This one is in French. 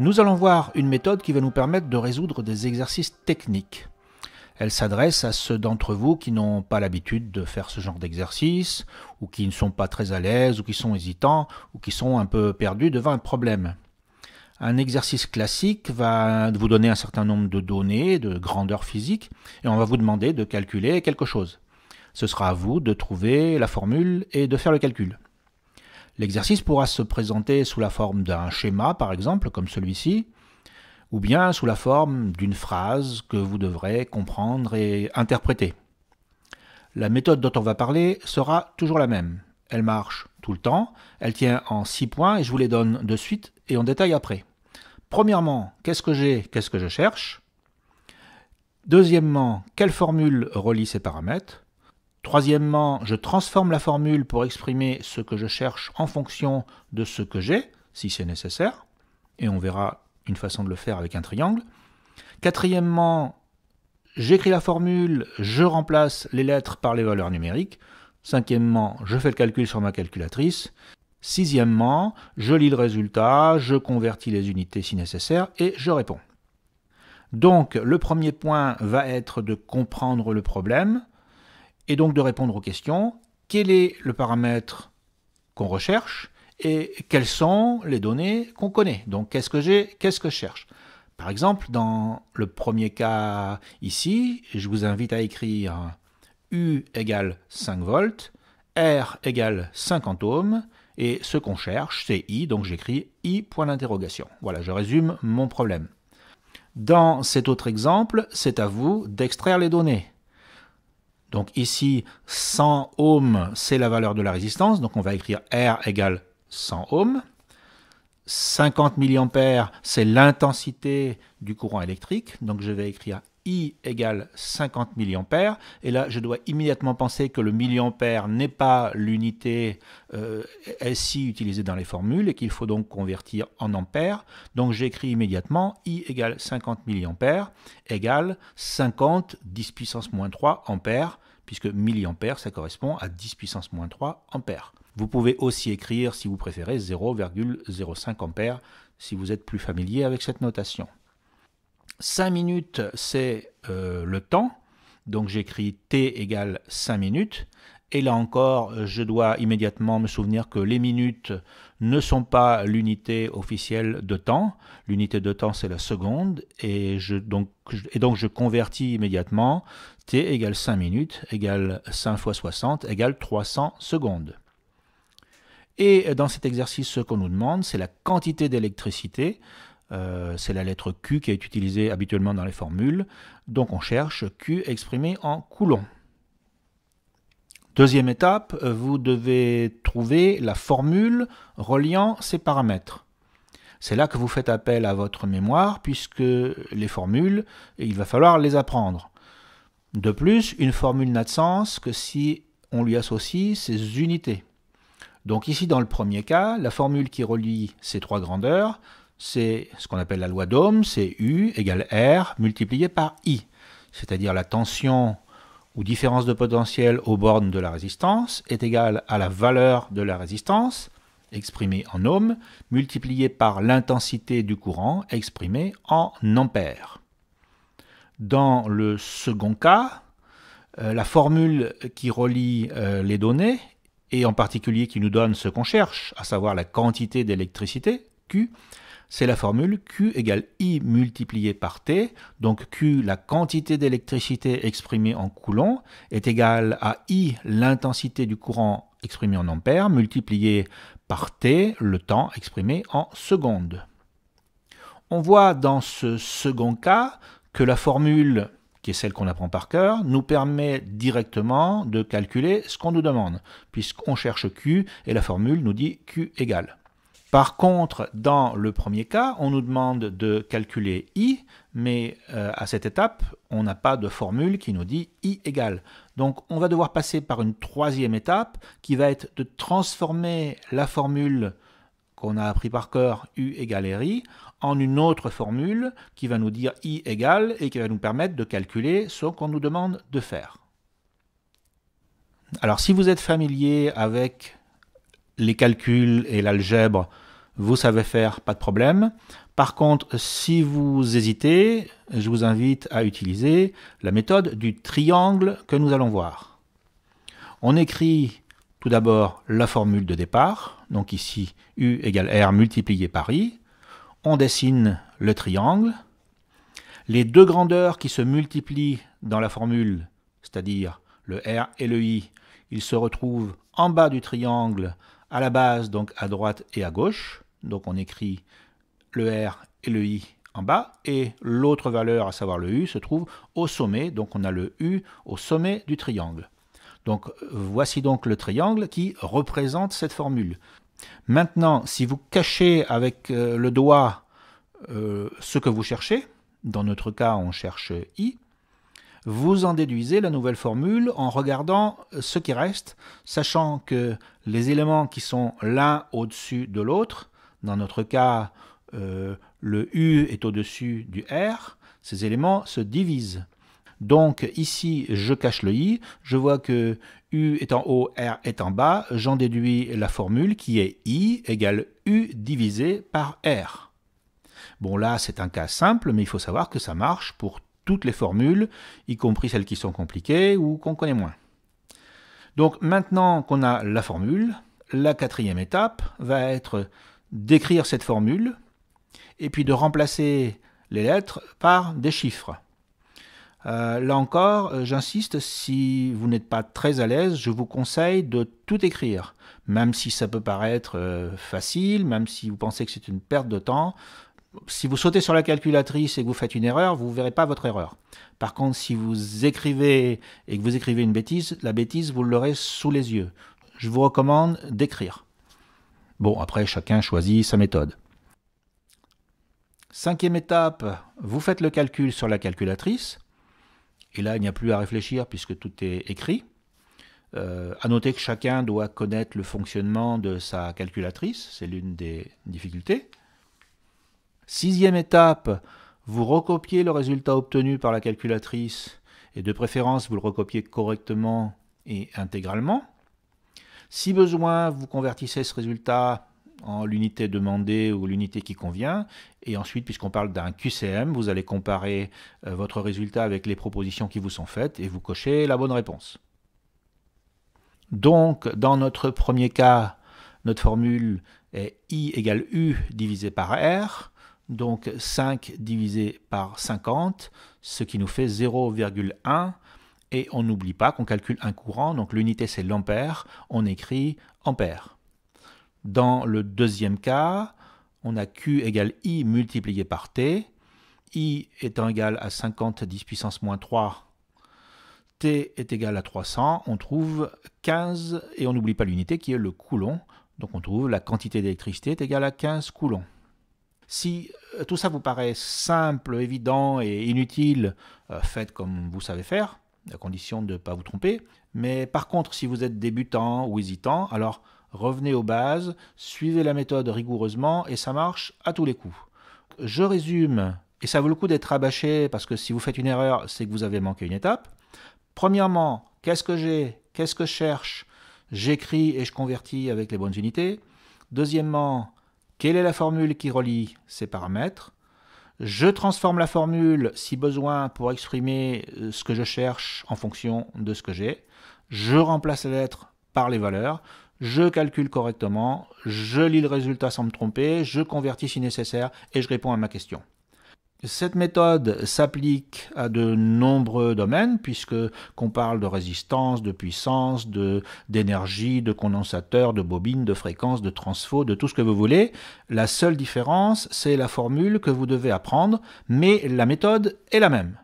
Nous allons voir une méthode qui va nous permettre de résoudre des exercices techniques. Elle s'adresse à ceux d'entre vous qui n'ont pas l'habitude de faire ce genre d'exercice, ou qui ne sont pas très à l'aise, ou qui sont hésitants, ou qui sont un peu perdus devant un problème. Un exercice classique va vous donner un certain nombre de données, de grandeur physique, et on va vous demander de calculer quelque chose. Ce sera à vous de trouver la formule et de faire le calcul. L'exercice pourra se présenter sous la forme d'un schéma, par exemple, comme celui-ci, ou bien sous la forme d'une phrase que vous devrez comprendre et interpréter. La méthode dont on va parler sera toujours la même. Elle marche tout le temps, elle tient en six points et je vous les donne de suite et en détail après. Premièrement, qu'est-ce que j'ai, qu'est-ce que je cherche Deuxièmement, quelle formule relie ces paramètres Troisièmement, je transforme la formule pour exprimer ce que je cherche en fonction de ce que j'ai, si c'est nécessaire, et on verra une façon de le faire avec un triangle. Quatrièmement, j'écris la formule, je remplace les lettres par les valeurs numériques. Cinquièmement, je fais le calcul sur ma calculatrice. Sixièmement, je lis le résultat, je convertis les unités si nécessaire et je réponds. Donc, le premier point va être de comprendre le problème et donc de répondre aux questions quel est le paramètre qu'on recherche et quelles sont les données qu'on connaît. Donc qu'est-ce que j'ai, qu'est-ce que je cherche. Par exemple, dans le premier cas ici, je vous invite à écrire U égale 5 volts, R égale 50 ohms, et ce qu'on cherche, c'est I, donc j'écris I point d'interrogation. Voilà, je résume mon problème. Dans cet autre exemple, c'est à vous d'extraire les données. Donc ici, 100 ohms, c'est la valeur de la résistance. Donc on va écrire R égale 100 ohms. 50 mA, c'est l'intensité du courant électrique. Donc je vais écrire I égale 50 mA. Et là, je dois immédiatement penser que le milliampère n'est pas l'unité euh, SI utilisée dans les formules et qu'il faut donc convertir en ampères. Donc j'écris immédiatement I égale 50 mA égale 50 10 puissance moins 3 ampères puisque 1000 ça correspond à 10 puissance moins 3 ampères. Vous pouvez aussi écrire, si vous préférez, 0,05 ampères, si vous êtes plus familier avec cette notation. 5 minutes, c'est euh, le temps. Donc j'écris T égale 5 minutes. Et là encore, euh, je dois immédiatement me souvenir que les minutes ne sont pas l'unité officielle de temps. L'unité de temps, c'est la seconde. Et, donc, je convertis immédiatement t égale 5 minutes, égale 5 fois 60, égale 300 secondes. Et dans cet exercice, ce qu'on nous demande, c'est la quantité d'électricité. Euh, c'est la lettre Q qui est utilisée habituellement dans les formules. Donc on cherche Q exprimé en coulombs. Deuxième étape, euh, vous devez trouver la formule reliant ces paramètres. C'est là que vous faites appel à votre mémoire, puisque les formules, il va falloir les apprendre. De plus, une formule n'a de sens que si on lui associe ses unités. Donc ici, dans le premier cas, la formule qui relie ces trois grandeurs, c'est ce qu'on appelle la loi d'Ohm, c'est U égale R multiplié par I, c'est-à-dire la tension ou différence de potentiel aux bornes de la résistance est égale à la valeur de la résistance, exprimée en ohms, multipliée par l'intensité du courant, exprimée en ampères. Dans le second cas, euh, la formule qui relie euh, les données, et en particulier qui nous donne ce qu'on cherche, à savoir la quantité d'électricité, Q, c'est la formule Q égale I multiplié par T, donc Q, la quantité d'électricité exprimée en coulomb, est égale à I, l'intensité du courant exprimé en ampères, multiplié par T, le temps exprimé en secondes. On voit dans ce second cas que la formule qui est celle qu'on apprend par cœur, nous permet directement de calculer ce qu'on nous demande, puisqu'on cherche Q et la formule nous dit Q égale. Par contre, dans le premier cas, on nous demande de calculer i, mais euh, à cette étape, on n'a pas de formule qui nous dit i égale. Donc on va devoir passer par une troisième étape qui va être de transformer la formule qu'on a appris par cœur u égale ri en une autre formule qui va nous dire i égale et qui va nous permettre de calculer ce qu'on nous demande de faire. Alors si vous êtes familier avec les calculs et l'algèbre vous savez faire, pas de problème. Par contre, si vous hésitez, je vous invite à utiliser la méthode du triangle que nous allons voir. On écrit tout d'abord la formule de départ, donc ici U égale R multiplié par I. On dessine le triangle. Les deux grandeurs qui se multiplient dans la formule, c'est-à-dire le R et le I, ils se retrouvent en bas du triangle, à la base, donc à droite et à gauche donc on écrit le R et le I en bas, et l'autre valeur, à savoir le U, se trouve au sommet, donc on a le U au sommet du triangle. Donc voici donc le triangle qui représente cette formule. Maintenant, si vous cachez avec euh, le doigt euh, ce que vous cherchez, dans notre cas on cherche I, vous en déduisez la nouvelle formule en regardant ce qui reste, sachant que les éléments qui sont l'un au-dessus de l'autre dans notre cas, euh, le U est au-dessus du R, ces éléments se divisent. Donc ici, je cache le i, je vois que u est en haut, r est en bas, j'en déduis la formule qui est i égale u divisé par r. Bon là, c'est un cas simple, mais il faut savoir que ça marche pour toutes les formules, y compris celles qui sont compliquées ou qu'on connaît moins. Donc maintenant qu'on a la formule, la quatrième étape va être d'écrire cette formule et puis de remplacer les lettres par des chiffres. Euh, là encore, euh, j'insiste, si vous n'êtes pas très à l'aise, je vous conseille de tout écrire, même si ça peut paraître euh, facile, même si vous pensez que c'est une perte de temps. Si vous sautez sur la calculatrice et que vous faites une erreur, vous ne verrez pas votre erreur. Par contre, si vous écrivez et que vous écrivez une bêtise, la bêtise, vous l'aurez sous les yeux. Je vous recommande d'écrire. Bon, après, chacun choisit sa méthode. Cinquième étape, vous faites le calcul sur la calculatrice. Et là, il n'y a plus à réfléchir puisque tout est écrit. A euh, à noter que chacun doit connaître le fonctionnement de sa calculatrice, c'est l'une des difficultés. Sixième étape, vous recopiez le résultat obtenu par la calculatrice et de préférence vous le recopiez correctement et intégralement. Si besoin, vous convertissez ce résultat en l'unité demandée ou l'unité qui convient. Et ensuite, puisqu'on parle d'un QCM, vous allez comparer euh, votre résultat avec les propositions qui vous sont faites et vous cochez la bonne réponse. Donc, dans notre premier cas, notre formule est I égale U divisé par R. Donc 5 divisé par 50, ce qui nous fait 0,1 et on n'oublie pas qu'on calcule un courant, donc l'unité c'est l'ampère, on écrit ampère. Dans le deuxième cas, on a Q égale I multiplié par T, I étant égal à 50 10 puissance moins 3, T est égal à 300, on trouve 15, et on n'oublie pas l'unité qui est le coulomb, donc on trouve la quantité d'électricité est égale à 15 coulombs. Si euh, tout ça vous paraît simple, évident et inutile, euh, faites comme vous savez faire à condition de ne pas vous tromper. Mais par contre, si vous êtes débutant ou hésitant, alors revenez aux bases, suivez la méthode rigoureusement et ça marche à tous les coups. Je résume, et ça vaut le coup d'être abâché parce que si vous faites une erreur, c'est que vous avez manqué une étape. Premièrement, qu'est-ce que j'ai Qu'est-ce que je cherche J'écris et je convertis avec les bonnes unités. Deuxièmement, quelle est la formule qui relie ces paramètres je transforme la formule si besoin pour exprimer euh, ce que je cherche en fonction de ce que j'ai. Je remplace les lettres par les valeurs. Je calcule correctement. Je lis le résultat sans me tromper. Je convertis si nécessaire et je réponds à ma question. Cette méthode s'applique à de nombreux domaines, puisque qu'on parle de résistance, de puissance, d'énergie, de, condensateur, de bobine, de fréquence, de transfo, de tout ce que vous voulez. La seule différence, c'est la formule que vous devez apprendre, mais la méthode est la même.